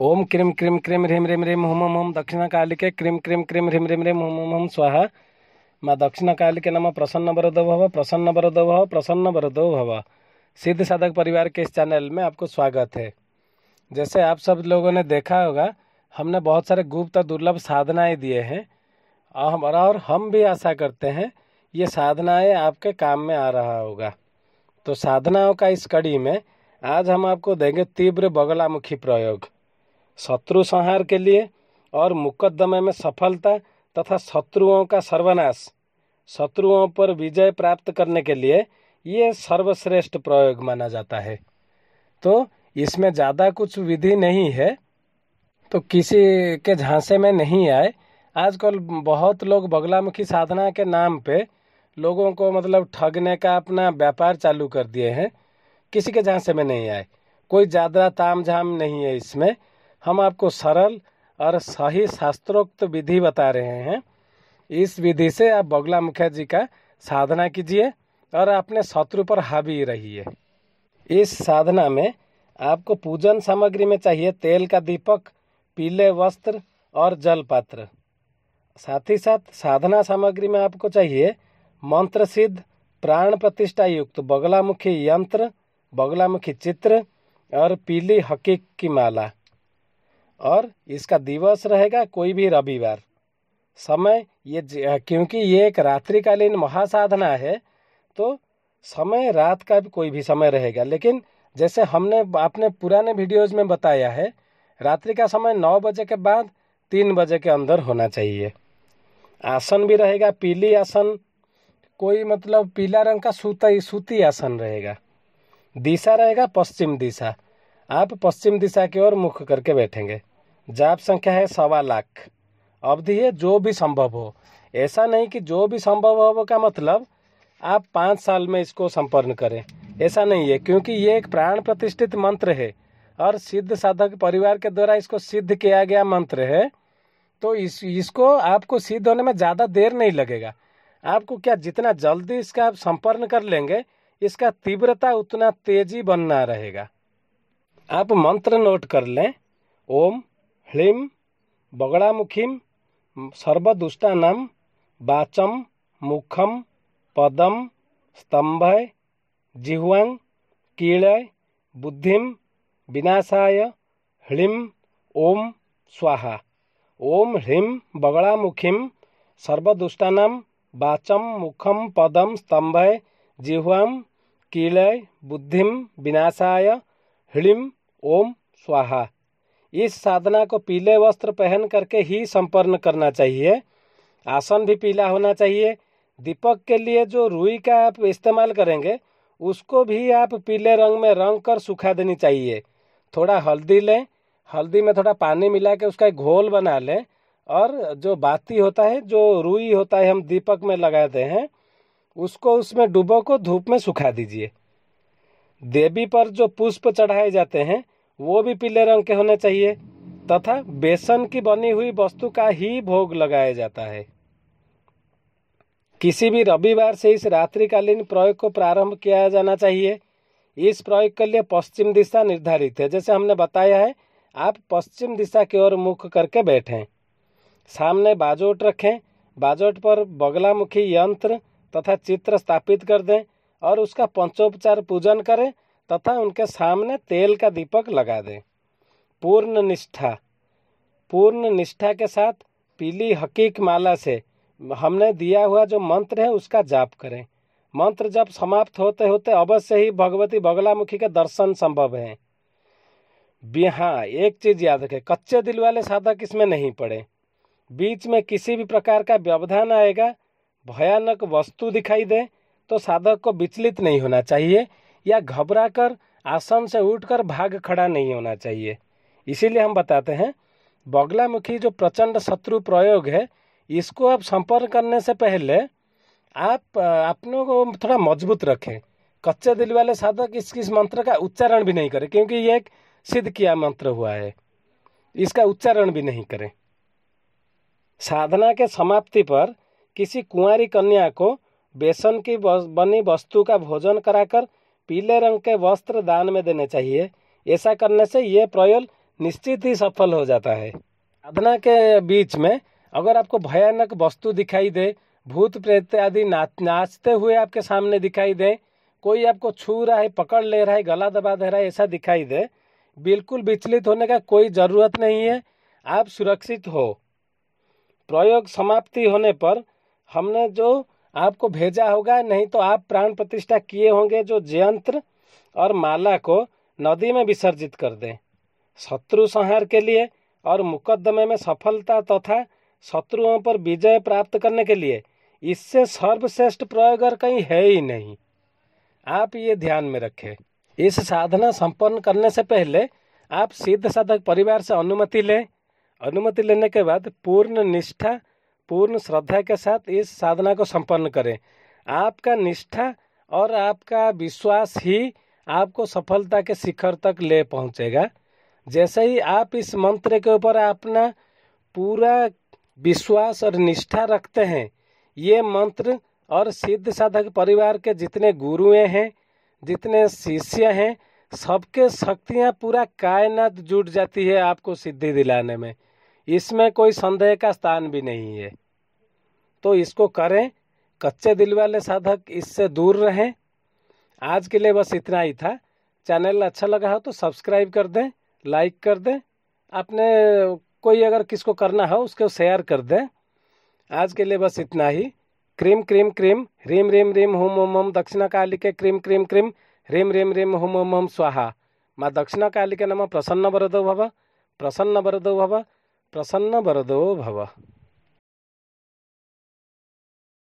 ओम क्रीम क्रीम क्रीम ह्रीम ह्रीम ह्रीम हुम हुम दक्षिण कालिके क्रीम क्रीम क्रीम ह्रीम ह्रीम ह्रीम हुम हुम स्वाहा माँ दक्षिण कालिके नम प्रसन्न वरद भव प्रसन्न वरद भव प्रसन्न वरद भव सिद्ध साधक परिवार के इस चैनल में आपको स्वागत है जैसे आप सब लोगों ने देखा होगा हमने बहुत सारे गुप्त और दुर्लभ साधनाएँ दिए हैं और हम भी आशा करते हैं ये साधनाएँ आपके काम में आ रहा होगा तो साधनाओं का इस कड़ी में आज हम आपको देंगे तीव्र बगलामुखी प्रयोग शत्रु संहार के लिए और मुकदमे में सफलता तथा शत्रुओं का सर्वनाश शत्रुओं पर विजय प्राप्त करने के लिए ये सर्वश्रेष्ठ प्रयोग माना जाता है तो इसमें ज़्यादा कुछ विधि नहीं है तो किसी के झांसे में नहीं आए आजकल बहुत लोग बगलामुखी साधना के नाम पे लोगों को मतलब ठगने का अपना व्यापार चालू कर दिए हैं किसी के झांसे में नहीं आए कोई ज़्यादा ताम झाम नहीं है इसमें हम आपको सरल और सही शास्त्रोक्त विधि बता रहे हैं इस विधि से आप बगला मुखिया जी का साधना कीजिए और अपने शत्रु पर हावी रहिए इस साधना में आपको पूजन सामग्री में चाहिए तेल का दीपक पीले वस्त्र और जल पात्र साथ ही साथ साधना सामग्री में आपको चाहिए मंत्र सिद्ध प्राण प्रतिष्ठा युक्त बगलामुखी यंत्र बगलामुखी चित्र और पीली हकीक की माला और इसका दिवस रहेगा कोई भी रविवार समय ये क्योंकि ये एक रात्रिकालीन महासाधना है तो समय रात का भी कोई भी समय रहेगा लेकिन जैसे हमने आपने पुराने वीडियोज़ में बताया है रात्रि का समय नौ बजे के बाद तीन बजे के अंदर होना चाहिए आसन भी रहेगा पीली आसन कोई मतलब पीला रंग का सूता सूती आसन रहेगा दिशा रहेगा पश्चिम दिशा आप पश्चिम दिशा की ओर मुख करके बैठेंगे जाप संख्या है सवा लाख अवधि है जो भी संभव हो ऐसा नहीं कि जो भी संभव हो का मतलब आप पाँच साल में इसको संपन्न करें ऐसा नहीं है क्योंकि ये एक प्राण प्रतिष्ठित मंत्र है और सिद्ध साधक परिवार के द्वारा इसको सिद्ध किया गया मंत्र है तो इस इसको आपको सिद्ध होने में ज़्यादा देर नहीं लगेगा आपको क्या जितना जल्दी इसका आप संपन्न कर लेंगे इसका तीव्रता उतना तेजी बनना रहेगा आप मंत्र नोट कर लें ओम ह्लीं बगलामुखी सर्वदुष्टानां बाचम मुखम पदम स्तम्भय जिह्वां कीलय बुद्धि विनाशाय ह्लीं ओं स्वाहा ओं ह्लीं बगलामुखी सर्वदुष्टानां बाचम मुखम पदम स्तंभ जिह्वां कीलय बुद्धि विनाशाय ह्लीं ओं स्वाहा इस साधना को पीले वस्त्र पहन करके ही संपन्न करना चाहिए आसन भी पीला होना चाहिए दीपक के लिए जो रुई का आप इस्तेमाल करेंगे उसको भी आप पीले रंग में रंग कर सुखा देनी चाहिए थोड़ा हल्दी लें हल्दी में थोड़ा पानी मिला के उसका एक घोल बना लें और जो बाती होता है जो रुई होता है हम दीपक में लगाते हैं उसको उसमें डुबो को धूप में सुखा दीजिए देवी पर जो पुष्प चढ़ाए जाते हैं वो भी पीले रंग के होने चाहिए तथा बेसन की बनी हुई वस्तु का ही भोग लगाया जाता है किसी भी रविवार से इस रात्रिकालीन प्रयोग को प्रारंभ किया जाना चाहिए इस प्रयोग के लिए पश्चिम दिशा निर्धारित है जैसे हमने बताया है आप पश्चिम दिशा की ओर मुख करके बैठें सामने बाजोट रखें बाजोट पर बगलामुखी यंत्र तथा चित्र स्थापित कर दें और उसका पंचोपचार पूजन करें तथा उनके सामने तेल का दीपक लगा दें पूर्ण निष्ठा पूर्ण निष्ठा के साथ पीली हकीक माला से हमने दिया हुआ जो मंत्र है उसका जाप करें मंत्र जब समाप्त होते होते अवश्य ही भगवती बगलामुखी के दर्शन संभव है भी हाँ एक चीज़ याद रखें कच्चे दिल वाले साधक इसमें नहीं पड़े बीच में किसी भी प्रकार का व्यवधान आएगा भयानक वस्तु दिखाई दे तो साधक को विचलित नहीं होना चाहिए या घबरा कर आसन से उठकर भाग खड़ा नहीं होना चाहिए इसीलिए हम बताते हैं बगलामुखी जो प्रचंड शत्रु प्रयोग है इसको आप संपर्क करने से पहले आप अपनों को थोड़ा मजबूत रखें कच्चे दिल वाले साधक इस किस मंत्र का उच्चारण भी नहीं करें क्योंकि ये एक सिद्ध किया मंत्र हुआ है इसका उच्चारण भी नहीं करें साधना के समाप्ति पर किसी कुंवारी कन्या को बेसन की बनी वस्तु का भोजन कराकर पीले रंग के वस्त्र दान में देने चाहिए ऐसा करने से ये प्रयोग निश्चित ही सफल हो जाता है साधना के बीच में अगर आपको भयानक वस्तु दिखाई दे भूत प्रेत आदि नाच नाचते हुए आपके सामने दिखाई दे कोई आपको छू रहा है पकड़ ले रहा है गला दबा दे रहा है ऐसा दिखाई दे बिल्कुल विचलित होने का कोई ज़रूरत नहीं है आप सुरक्षित हो प्रयोग समाप्ति होने पर हमने जो आपको भेजा होगा नहीं तो आप प्राण प्रतिष्ठा किए होंगे जो जयंत्र और माला को नदी में विसर्जित कर दें शत्रु संहार के लिए और मुकदमे में सफलता तथा शत्रुओं पर विजय प्राप्त करने के लिए इससे सर्वश्रेष्ठ प्रयोग और कहीं है ही नहीं आप ये ध्यान में रखें इस साधना संपन्न करने से पहले आप सिद्ध साधक परिवार से अनुमति लें अनुमति लेने के बाद पूर्ण निष्ठा पूर्ण श्रद्धा के साथ इस साधना को संपन्न करें आपका निष्ठा और आपका विश्वास ही आपको सफलता के शिखर तक ले पहुंचेगा जैसे ही आप इस मंत्र के ऊपर अपना पूरा विश्वास और निष्ठा रखते हैं ये मंत्र और सिद्ध साधक परिवार के जितने गुरुए हैं जितने शिष्य हैं सबके शक्तियाँ पूरा कायनात जुट जाती है आपको सिद्धि दिलाने में इसमें कोई संदेह का स्थान भी नहीं है तो इसको करें कच्चे दिल वाले साधक इससे दूर रहें आज के लिए बस इतना ही था चैनल अच्छा लगा हो तो सब्सक्राइब कर दें लाइक कर दें अपने कोई अगर किसको करना हो उसको शेयर कर दें आज के लिए बस इतना ही क्रीम क्रीम क्रीम रीम रीम रीम होम ओम ओम दक्षिणा काली के क्रीम क्रीम क्रीम रीम रीम रीम होम ओम ओम स्वाहा माँ दक्षिणा काली के नम प्रसन्न बरदो भव प्रसन्न बरदो भव प्रसन्न भव